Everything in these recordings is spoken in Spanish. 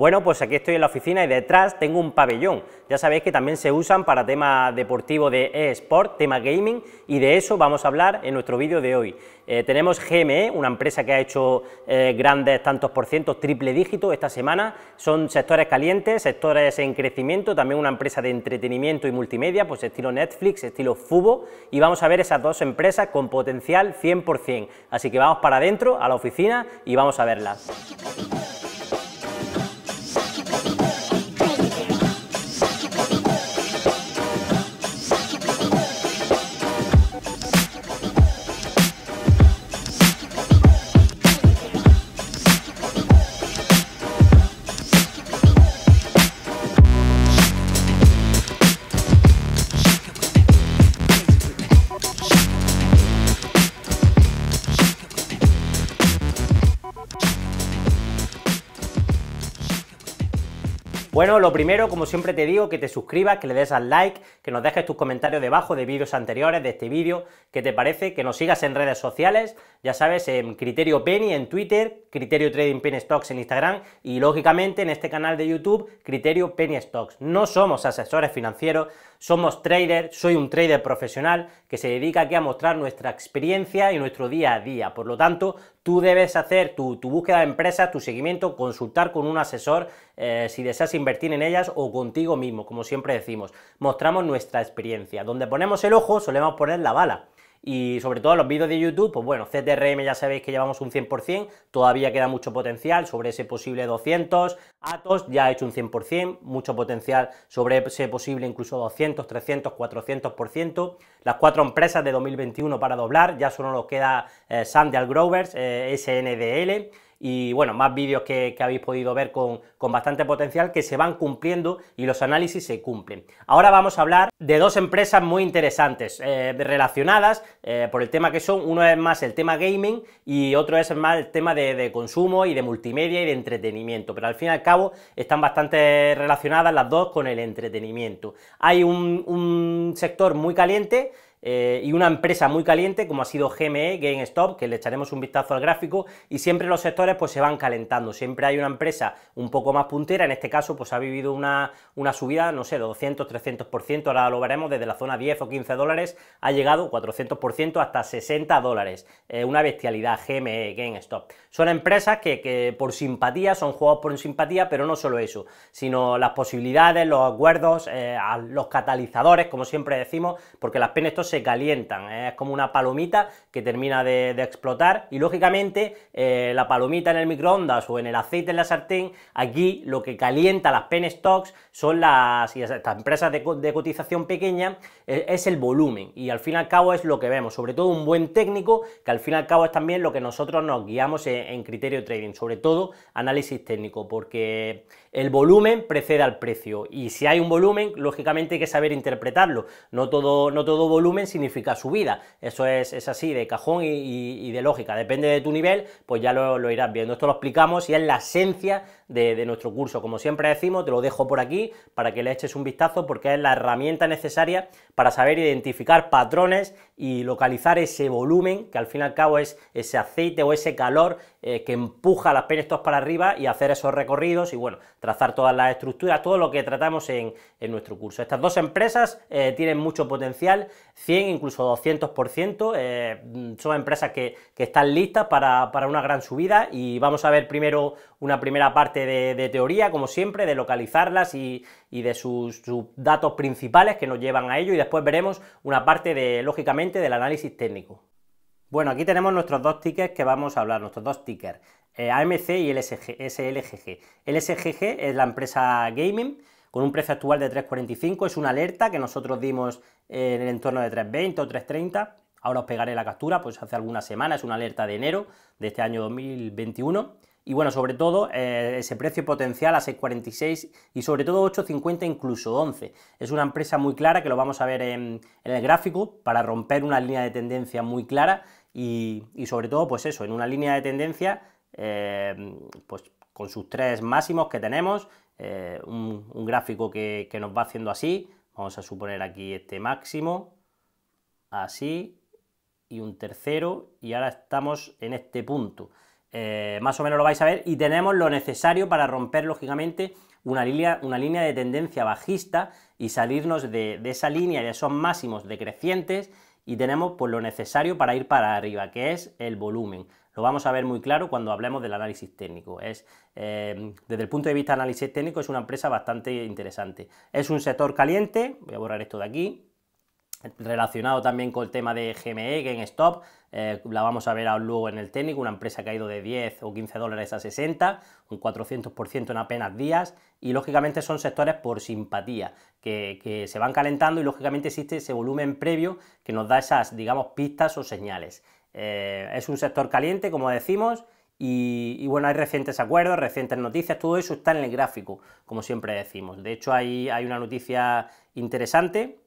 Bueno, pues aquí estoy en la oficina y detrás tengo un pabellón. Ya sabéis que también se usan para tema deportivo de eSport, tema gaming, y de eso vamos a hablar en nuestro vídeo de hoy. Eh, tenemos GME, una empresa que ha hecho eh, grandes tantos por ciento, triple dígito esta semana. Son sectores calientes, sectores en crecimiento, también una empresa de entretenimiento y multimedia, pues estilo Netflix, estilo Fubo, y vamos a ver esas dos empresas con potencial 100%. Así que vamos para adentro, a la oficina, y vamos a verlas. Bueno, lo primero, como siempre te digo, que te suscribas, que le des al like, que nos dejes tus comentarios debajo de vídeos anteriores, de este vídeo, que te parece, que nos sigas en redes sociales, ya sabes, en Criterio Penny en Twitter, Criterio Trading Penny Stocks en Instagram y lógicamente en este canal de YouTube, Criterio Penny Stocks. No somos asesores financieros, somos traders, soy un trader profesional que se dedica aquí a mostrar nuestra experiencia y nuestro día a día. Por lo tanto, tú debes hacer tu, búsqueda de empresas, tu seguimiento, consultar con un asesor eh, si deseas invertir en ellas o contigo mismo, como siempre decimos. Mostramos nuestra experiencia. Donde ponemos el ojo solemos poner la bala. Y sobre todo los vídeos de YouTube, pues bueno, CTRM ya sabéis que llevamos un 100%, todavía queda mucho potencial sobre ese posible 200, Atos ya ha hecho un 100%, mucho potencial sobre ese posible incluso 200, 300, 400%. Las cuatro empresas de 2021 para doblar, ya solo nos queda eh, Sandial Growers, Grovers, eh, SNDL y bueno, más vídeos que, habéis podido ver con, con bastante potencial que se van cumpliendo y los análisis se cumplen. Ahora vamos a hablar de dos empresas muy interesantes eh, relacionadas eh, por el tema que son, uno es más el tema gaming y otro es más el tema de, consumo y de multimedia y de entretenimiento, pero al fin y al cabo están bastante relacionadas las dos con el entretenimiento. Hay un sector muy caliente eh, y una empresa muy caliente como ha sido GME, GameStop, que le echaremos un vistazo al gráfico, y siempre los sectores pues se van calentando, siempre hay una empresa un poco más puntera, en este caso pues ha vivido una, una subida, no sé, 200, 300%, ahora lo veremos, desde la zona 10 o 15 dólares ha llegado 400% hasta 60 dólares, eh, una bestialidad GME, GameStop. Son empresas que, por simpatía, son juegos por simpatía, pero no solo eso, sino las posibilidades, los acuerdos, eh, los catalizadores, como siempre decimos, porque las penes se calientan. ¿eh? Es como una palomita que termina de, explotar y lógicamente eh, la palomita en el microondas o en el aceite en la sartén, aquí lo que calienta las pen stocks son las, estas empresas de, cotización pequeña, e, es el volumen y al fin y al cabo es lo que vemos, sobre todo un buen técnico que al fin y al cabo es también lo que nosotros nos guiamos en, en criterio trading, sobre todo análisis técnico, porque el volumen precede al precio y si hay un volumen, lógicamente hay que saber interpretarlo, no todo, no todo volumen significa significa subida. Eso es, es así, de cajón y, de lógica. Depende de tu nivel, pues ya lo, irás viendo. Esto lo explicamos y es la esencia de, de, nuestro curso. Como siempre decimos, te lo dejo por aquí para que le eches un vistazo porque es la herramienta necesaria para saber identificar patrones y localizar ese volumen que al fin y al cabo es ese aceite o ese calor eh, que empuja las pérdidas para arriba y hacer esos recorridos y bueno, trazar todas las estructuras, todo lo que tratamos en, nuestro curso. Estas dos empresas eh, tienen mucho potencial, 100, incluso 200%, eh, son empresas que, que están listas para, una gran subida y vamos a ver primero una primera parte de, teoría, como siempre, de localizarlas y, de sus, sus, datos principales que nos llevan a ello y después veremos una parte de, lógicamente, del análisis técnico. Bueno, aquí tenemos nuestros dos tickets que vamos a hablar, nuestros dos tickers, eh, AMC y LSG, SLGG. LSGG es la empresa gaming con un precio actual de 3.45, es una alerta que nosotros dimos en el entorno de 3.20 o 3.30, ahora os pegaré la captura, pues hace algunas semanas, es una alerta de enero de este año 2021. Y bueno, sobre todo eh, ese precio potencial a 6,46 y sobre todo 8,50 incluso 11. Es una empresa muy clara que lo vamos a ver en, el gráfico para romper una línea de tendencia muy clara y, sobre todo, pues eso, en una línea de tendencia, eh, pues con sus tres máximos que tenemos, eh, un, gráfico que, que nos va haciendo así, vamos a suponer aquí este máximo, así, y un tercero, y ahora estamos en este punto. Eh, más o menos lo vais a ver, y tenemos lo necesario para romper, lógicamente, una línea, una línea de tendencia bajista y salirnos de, esa línea de esos máximos decrecientes y tenemos pues, lo necesario para ir para arriba, que es el volumen. Lo vamos a ver muy claro cuando hablemos del análisis técnico. Es, eh, desde el punto de vista del análisis técnico es una empresa bastante interesante. Es un sector caliente, voy a borrar esto de aquí, relacionado también con el tema de GME, GameStop, Stop... Eh, la vamos a ver luego en el técnico, una empresa que ha ido de 10 o 15 dólares a 60, un 400% en apenas días, y lógicamente son sectores por simpatía, que, se van calentando y lógicamente existe ese volumen previo que nos da esas, digamos, pistas o señales. Eh, es un sector caliente, como decimos, y, bueno, hay recientes acuerdos, recientes noticias, todo eso está en el gráfico, como siempre decimos. De hecho, hay, hay una noticia interesante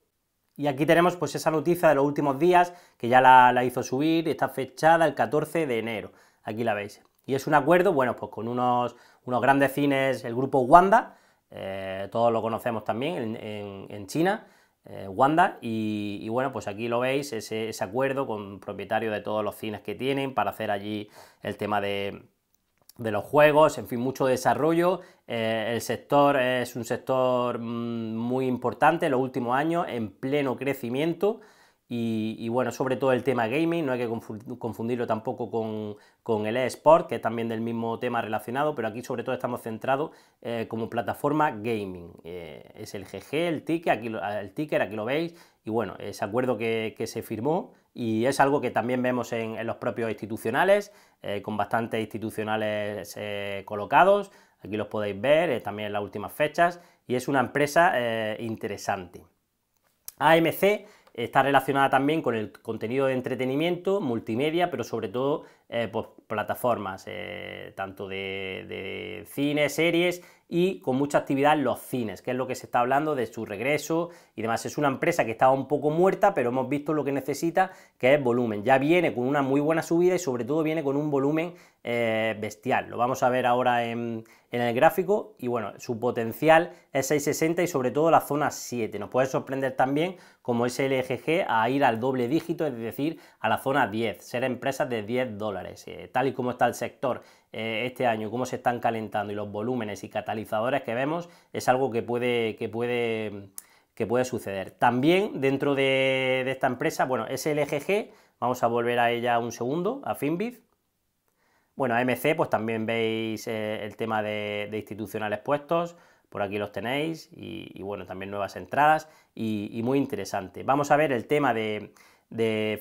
y aquí tenemos pues esa noticia de los últimos días, que ya la, hizo subir, está fechada el 14 de enero. Aquí la veis. Y es un acuerdo, bueno, pues con unos, unos grandes cines, el grupo Wanda, eh, todos lo conocemos también en, China, eh, Wanda, y, bueno, pues aquí lo veis, ese, ese acuerdo con propietario de todos los cines que tienen para hacer allí el tema de, de los juegos, en fin, mucho desarrollo. Eh, el sector es un sector mm, muy importante en los últimos años, en pleno crecimiento. Y, bueno, sobre todo el tema gaming, no hay que confundirlo tampoco con, con el eSport, que es también del mismo tema relacionado, pero aquí sobre todo estamos centrados eh, como plataforma gaming. Eh, es el GG, el ticker, aquí lo, el ticker, aquí lo veis, y bueno, ese acuerdo que, que se firmó y es algo que también vemos en, los propios institucionales, eh, con bastantes institucionales eh, colocados, aquí los podéis ver, eh, también en las últimas fechas, y es una empresa interesante. AMC está relacionada también con el contenido de entretenimiento, multimedia, pero sobre todo por pues, plataformas, tanto de, de cine, series y con mucha actividad los cines, que es lo que se está hablando de su regreso y demás. Es una empresa que estaba un poco muerta, pero hemos visto lo que necesita, que es volumen. Ya viene con una muy buena subida y sobre todo viene con un volumen eh, bestial. Lo vamos a ver ahora en, el gráfico y bueno, su potencial es 660 y sobre todo la zona 7. Nos puede sorprender también como SLGG a ir al doble dígito, es decir, a la zona 10, ser empresas de 10 dólares. Eh, tal y como está el sector eh, este año, cómo se están calentando y los volúmenes y catalizadores que vemos, es algo que puede... Que puede que puede suceder. También dentro de, esta empresa, bueno, SLGG, vamos a volver a ella un segundo, a Finbiz bueno, AMC, pues también veis eh, el tema de, institucionales puestos, por aquí los tenéis, y, bueno, también nuevas entradas, y, muy interesante. Vamos a ver el tema de, de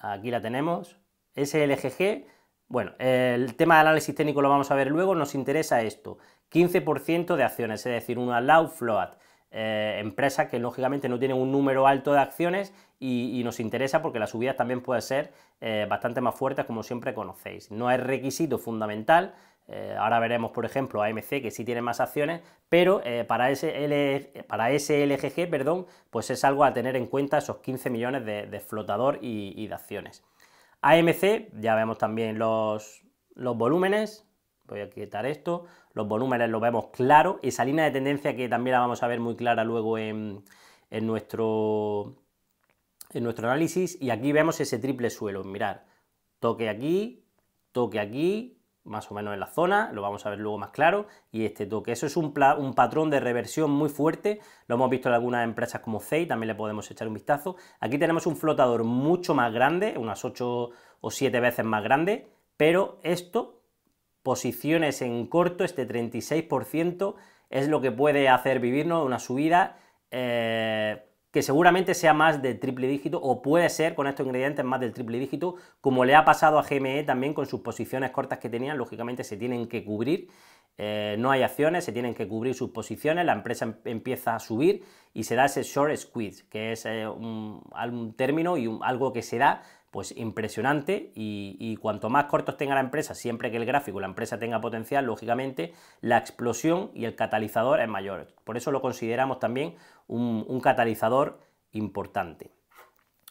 aquí la tenemos, SLGG, bueno, el tema de análisis técnico lo vamos a ver luego, nos interesa esto, 15% de acciones, es decir, un allow float, eh, empresas que lógicamente no tienen un número alto de acciones y, nos interesa porque las subidas también pueden ser eh, bastante más fuertes como siempre conocéis. No es requisito fundamental, eh, ahora veremos por ejemplo AMC que sí tiene más acciones, pero eh, para, ese para perdón, pues es algo a tener en cuenta esos 15 millones de, flotador y, de acciones. AMC, ya vemos también los, los volúmenes, voy a quitar esto, los volúmenes los vemos claro, esa línea de tendencia que también la vamos a ver muy clara luego en, nuestro, en nuestro análisis, y aquí vemos ese triple suelo, mirad, toque aquí, toque aquí, más o menos en la zona, lo vamos a ver luego más claro, y este toque. Eso es un, un, patrón de reversión muy fuerte, lo hemos visto en algunas empresas como CEI, también le podemos echar un vistazo. Aquí tenemos un flotador mucho más grande, unas 8 o 7 veces más grande, pero esto posiciones en corto, este 36%, es lo que puede hacer vivirnos una subida eh, que seguramente sea más del triple dígito o puede ser con estos ingredientes más del triple dígito, como le ha pasado a GME también con sus posiciones cortas que tenían, lógicamente se tienen que cubrir eh, no hay acciones, se tienen que cubrir sus posiciones, la empresa em-, empieza a subir y se da ese short squeeze, que es eh, un, término y algo que se da pues impresionante y, cuanto más cortos tenga la empresa, siempre que el gráfico, la empresa tenga potencial, lógicamente la explosión y el catalizador es mayor. Por eso lo consideramos también un catalizador importante.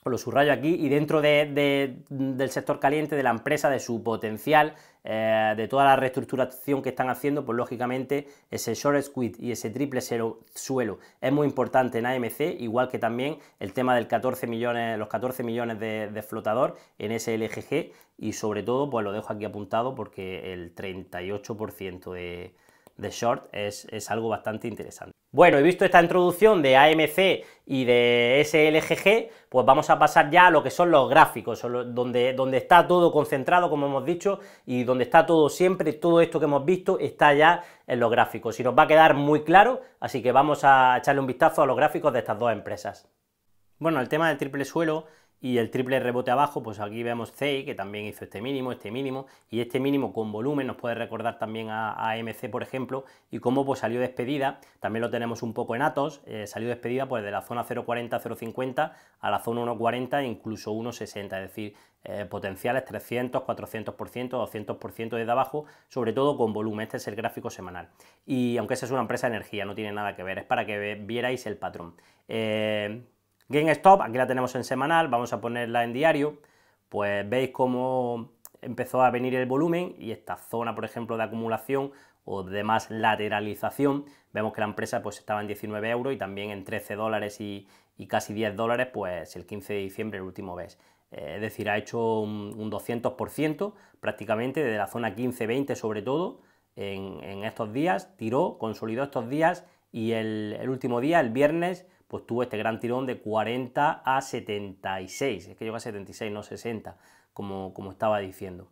Pues lo subrayo aquí, y dentro del sector caliente, de la empresa, de su potencial, eh, de toda la reestructuración que están haciendo, pues lógicamente ese short squid y ese triple cero suelo es muy importante en AMC, igual que también el tema de 14 millones, los 14 millones de, flotador en ese y sobre todo, pues lo dejo aquí apuntado porque el 38% de, short es algo bastante interesante. Bueno, he visto esta introducción de AMC y de SLGG, pues vamos a pasar ya a lo que son los gráficos, donde, donde está todo concentrado, como hemos dicho, y donde está todo siempre, todo esto que hemos visto está ya en los gráficos, y nos va a quedar muy claro, así que vamos a echarle un vistazo a los gráficos de estas dos empresas. Bueno, el tema del triple suelo y el triple rebote abajo, pues aquí vemos CEI, que también hizo este mínimo, este mínimo, y este mínimo con volumen nos puede recordar también a, AMC, por ejemplo, y cómo pues salió despedida, también lo tenemos un poco en Atos, eh, salió despedida pues de la zona 0.40, 0.50 a la zona 1.40 e incluso 1.60, es decir, eh, potenciales 300, 400%, 200% desde abajo, sobre todo con volumen, este es el gráfico semanal. Y aunque esa es una empresa de energía, no tiene nada que ver, es para que vierais el patrón. Eh, GameStop, aquí la tenemos en semanal, vamos a ponerla en diario, pues veis cómo empezó a venir el volumen y esta zona, por ejemplo, de acumulación o de más lateralización, vemos que la empresa pues estaba en 19 euros y también en 13 dólares y, casi 10 dólares, pues el 15 de diciembre, el último mes. Eh, es decir, ha hecho un, 200% prácticamente desde la zona 15-20 sobre todo en, estos días, tiró, consolidó estos días y el último día, el viernes, pues tuvo este gran tirón de 40 a 76, es que yo a 76, no 60, como, estaba diciendo.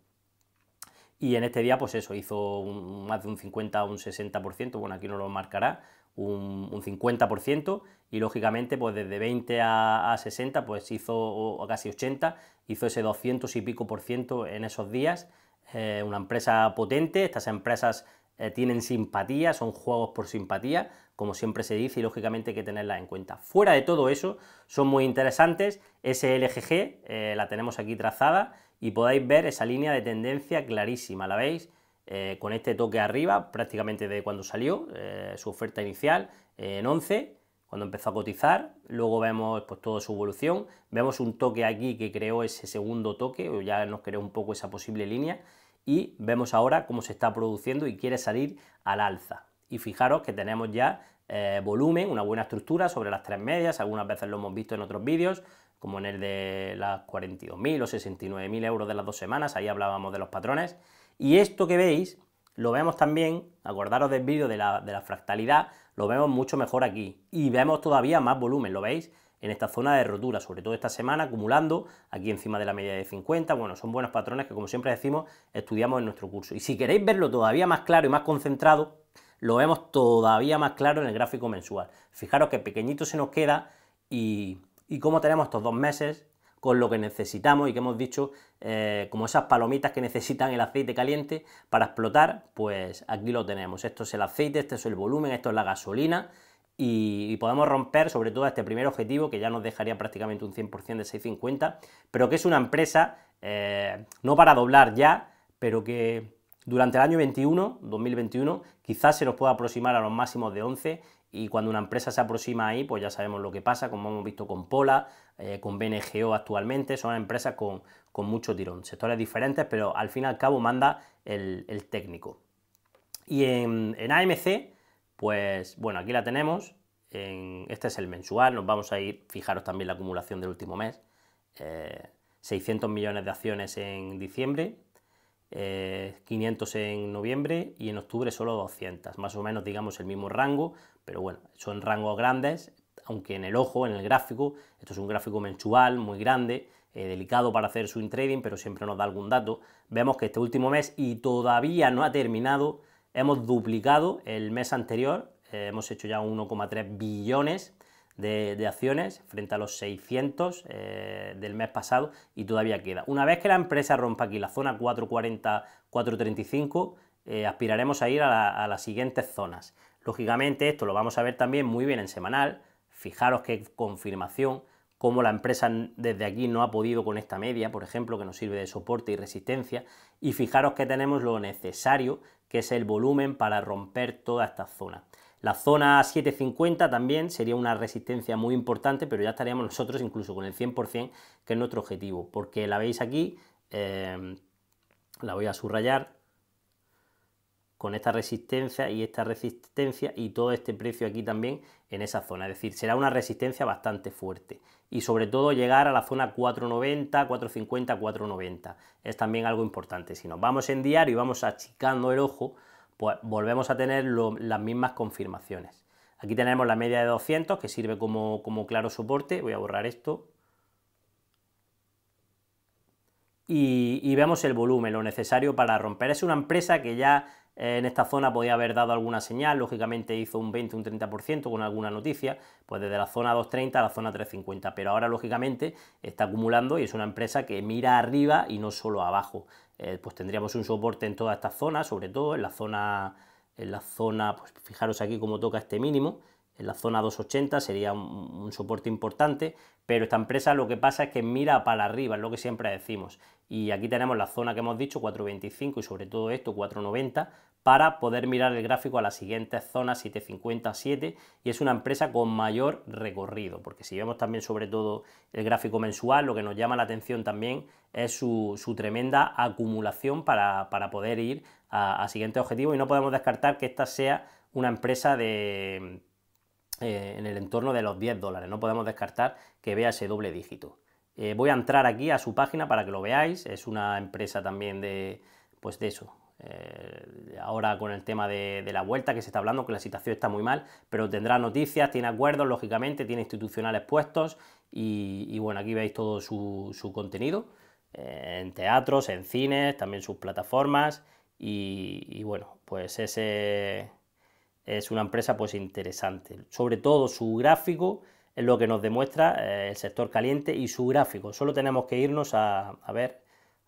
Y en este día, pues eso, hizo más de un 50, a un 60%, bueno, aquí no lo marcará, un, 50%, y lógicamente, pues desde 20 a, 60, pues hizo casi 80, hizo ese 200 y pico por ciento en esos días. Eh, una empresa potente, estas empresas eh, tienen simpatía, son juegos por simpatía, como siempre se dice, y lógicamente hay que tenerla en cuenta. Fuera de todo eso, son muy interesantes. SLGG eh, la tenemos aquí trazada y podéis ver esa línea de tendencia clarísima, ¿la veis? Eh, con este toque arriba, prácticamente desde cuando salió eh, su oferta inicial eh, en 11, cuando empezó a cotizar, luego vemos pues, toda su evolución, vemos un toque aquí que creó ese segundo toque, o ya nos creó un poco esa posible línea, y vemos ahora cómo se está produciendo y quiere salir al alza. Y fijaros que tenemos ya eh, volumen, una buena estructura sobre las tres medias, algunas veces lo hemos visto en otros vídeos, como en el de las 42.000 o 69.000 euros de las dos semanas, ahí hablábamos de los patrones. Y esto que veis, lo vemos también, acordaros del vídeo de la, de la fractalidad, lo vemos mucho mejor aquí. Y vemos todavía más volumen, ¿lo veis? en esta zona de rotura, sobre todo esta semana, acumulando aquí encima de la media de 50. Bueno, son buenos patrones que, como siempre decimos, estudiamos en nuestro curso. Y si queréis verlo todavía más claro y más concentrado, lo vemos todavía más claro en el gráfico mensual. Fijaros que pequeñito se nos queda y, cómo tenemos estos dos meses con lo que necesitamos y que hemos dicho, eh, como esas palomitas que necesitan el aceite caliente para explotar, pues aquí lo tenemos. Esto es el aceite, este es el volumen, esto es la gasolina y, podemos romper sobre todo este primer objetivo que ya nos dejaría prácticamente un 100% de 650, pero que es una empresa eh, no para doblar ya, pero que durante el año 21, 2021, quizás se nos pueda aproximar a los máximos de 11 y cuando una empresa se aproxima ahí, pues ya sabemos lo que pasa, como hemos visto con Pola, eh, con BNGO actualmente, son empresas con, mucho tirón, sectores diferentes, pero al fin y al cabo manda el, técnico. Y en, AMC, pues bueno, aquí la tenemos, este es el mensual, nos vamos a ir, fijaros también la acumulación del último mes, 600 eh, millones de acciones en diciembre, 500 eh, en noviembre y en octubre solo 200, más o menos digamos el mismo rango, pero bueno, son rangos grandes, aunque en el ojo, en el gráfico, esto es un gráfico mensual muy grande, eh, delicado para hacer swing trading, pero siempre nos da algún dato, vemos que este último mes y todavía no ha terminado, hemos duplicado el mes anterior, eh, hemos hecho ya 1,3 billones, de, acciones frente a los 600 eh, del mes pasado y todavía queda. Una vez que la empresa rompa aquí la zona 440-435, eh, aspiraremos a ir a, a las siguientes zonas. Lógicamente esto lo vamos a ver también muy bien en semanal. Fijaros qué confirmación cómo la empresa desde aquí no ha podido con esta media, por ejemplo, que nos sirve de soporte y resistencia, y fijaros que tenemos lo necesario, que es el volumen para romper toda esta zona. La zona 750 también sería una resistencia muy importante, pero ya estaríamos nosotros incluso con el 100%, que es nuestro objetivo, porque la veis aquí, eh, la voy a subrayar, con esta resistencia y esta resistencia y todo este precio aquí también en esa zona. Es decir, será una resistencia bastante fuerte y sobre todo llegar a la zona 490, 450, 490. Es también algo importante. Si nos vamos en diario y vamos achicando el ojo, pues volvemos a tener las mismas confirmaciones. Aquí tenemos la media de 200 que sirve como, como claro soporte, voy a borrar esto, y, vemos el volumen, lo necesario para romper. Es una empresa que ya eh, en esta zona podía haber dado alguna señal, lógicamente hizo un 20, un 30% con alguna noticia, pues desde la zona 230 a la zona 350, pero ahora lógicamente está acumulando y es una empresa que mira arriba y no solo abajo. Eh, pues tendríamos un soporte en toda esta zona sobre todo en la zona, en la zona, pues fijaros aquí cómo toca este mínimo, en la zona 280 sería un, soporte importante, pero esta empresa lo que pasa es que mira para arriba, es lo que siempre decimos. Y aquí tenemos la zona que hemos dicho, 425 y sobre todo esto, 490, para poder mirar el gráfico a la siguiente zona, 750, 7, y es una empresa con mayor recorrido, porque si vemos también sobre todo el gráfico mensual, lo que nos llama la atención también es su, su tremenda acumulación para, poder ir a, a objetivo y no podemos descartar que esta sea una empresa de eh, en el entorno de los 10 dólares. No podemos descartar que vea ese doble dígito. Eh, voy a entrar aquí a su página para que lo veáis. Es una empresa también de, pues de eso. Eh, ahora con el tema de, la vuelta que se está hablando, que la situación está muy mal, pero tendrá noticias, tiene acuerdos, lógicamente, tiene institucionales puestos y, bueno, aquí veis todo su, contenido en teatros, en cines, también sus plataformas y bueno, pues ese es una empresa pues interesante. Sobre todo su gráfico es lo que nos demuestra eh, el sector caliente y su gráfico. Solo tenemos que irnos a, a ver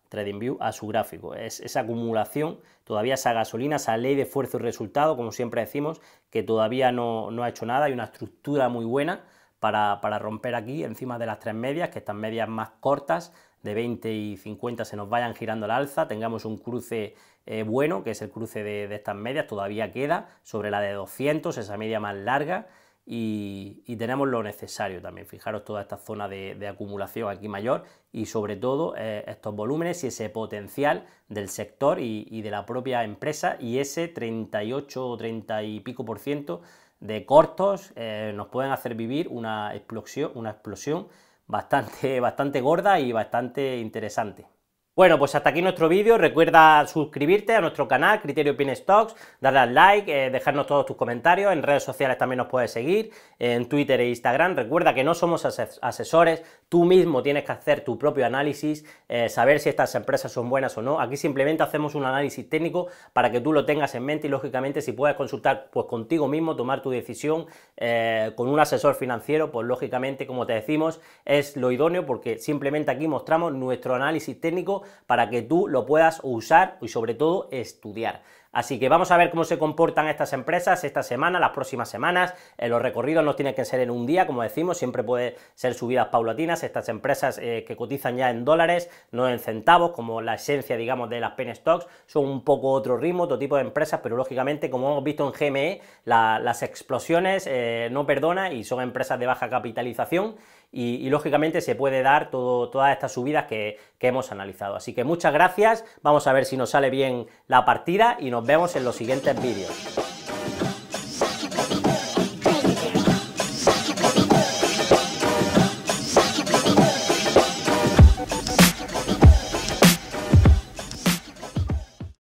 TradingView a su gráfico. Es esa acumulación, todavía esa gasolina, esa ley de esfuerzo y resultado, como siempre decimos, que todavía no, ha hecho nada. Hay una estructura muy buena para, para, romper aquí encima de las tres medias, que estas medias más cortas de 20 y 50 se nos vayan girando al alza, tengamos un cruce eh, bueno, que es el cruce de, estas medias, todavía queda sobre la de 200, esa media más larga, y, tenemos lo necesario también. Fijaros toda esta zona de, acumulación aquí mayor y sobre todo eh, estos volúmenes y ese potencial del sector y, de la propia empresa y ese 38 o 30 y pico por ciento de cortos eh, nos pueden hacer vivir una explosión, una explosión bastante, bastante gorda y bastante interesante. Bueno, pues hasta aquí nuestro vídeo. Recuerda suscribirte a nuestro canal Criterio Pin Stocks, darle al like, eh, dejarnos todos tus comentarios. En redes sociales también nos puedes seguir, en Twitter e Instagram. Recuerda que no somos asesores, tú mismo tienes que hacer tu propio análisis, eh, saber si estas empresas son buenas o no. Aquí simplemente hacemos un análisis técnico para que tú lo tengas en mente y lógicamente si puedes consultar pues contigo mismo, tomar tu decisión eh, con un asesor financiero, pues lógicamente como te decimos es lo idóneo porque simplemente aquí mostramos nuestro análisis técnico para que tú lo puedas usar y sobre todo estudiar. Así que vamos a ver cómo se comportan estas empresas esta semana, las próximas semanas. Eh, los recorridos no tienen que ser en un día, como decimos, siempre puede ser subidas paulatinas. Estas empresas eh, que cotizan ya en dólares, no en centavos, como la esencia, digamos, de las penny stocks, son un poco otro ritmo, otro tipo de empresas, pero lógicamente, como hemos visto en GME, las explosiones eh, no perdonan y son empresas de baja capitalización y, lógicamente se puede dar todas estas subidas que hemos analizado. Así que muchas gracias, vamos a ver si nos sale bien la partida y nos vemos en los siguientes vídeos.